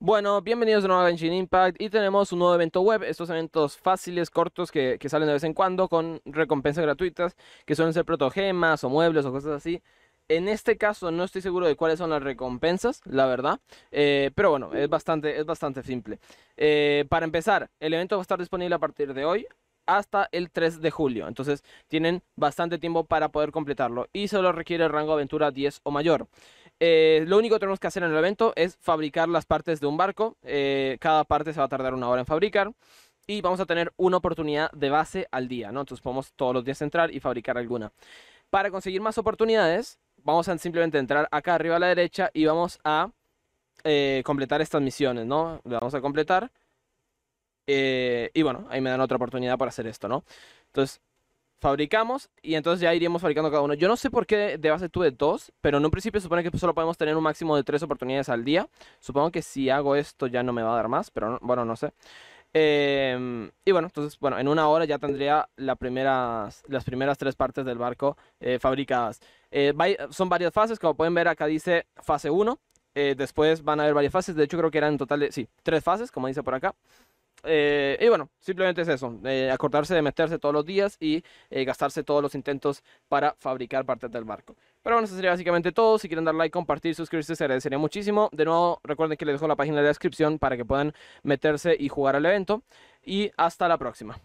Bueno, bienvenidos de nuevo a Genshin Impact y tenemos un nuevo evento web, estos eventos fáciles, cortos que, salen de vez en cuando con recompensas gratuitas que suelen ser protogemas o muebles o cosas así. En este caso no estoy seguro de cuáles son las recompensas, la verdad, eh, pero bueno, es bastante, es bastante simple. Eh, para empezar, el evento va a estar disponible a partir de hoy hasta el 3 de julio. Entonces tienen bastante tiempo para poder completarlo y solo requiere el rango aventura 10 o mayor. Eh, lo único que tenemos que hacer en el evento es fabricar las partes de un barco. Eh, cada parte se va a tardar una hora en fabricar. Y vamos a tener una oportunidad de base al día, ¿no? Entonces podemos todos los días entrar y fabricar alguna. Para conseguir más oportunidades, vamos a simplemente entrar acá arriba a la derecha y vamos a eh, completar estas misiones, ¿no? Le vamos a completar. y bueno, ahí me dan otra oportunidad para hacer esto, ¿no? Entonces, fabricamos y entonces ya iríamos fabricando cada uno. Yo no sé por qué de base tuve dos, pero en un principio supone que solo podemos tener un máximo de tres oportunidades al día. Supongo que si hago esto ya no me va a dar más, pero bueno, no sé. Em, y bueno, entonces, bueno, en una hora ya tendría las primeras tres partes del barco eh, fabricadas. Eh, son varias fases, como pueden ver acá dice fase 1. Eh, después van a haber varias fases, de hecho creo que eran en total, de, sí, tres fases, como dice por acá. Eh, y bueno, simplemente es eso, eh, acordarse de meterse todos los días y eh, gastarse todos los intentos para fabricar partes del barco. Pero bueno, eso sería básicamente todo. Si quieren dar like, compartir, suscribirse, se agradecería muchísimo. De nuevo, recuerden que les dejo la página de descripción para que puedan meterse y jugar al evento. Y hasta la próxima.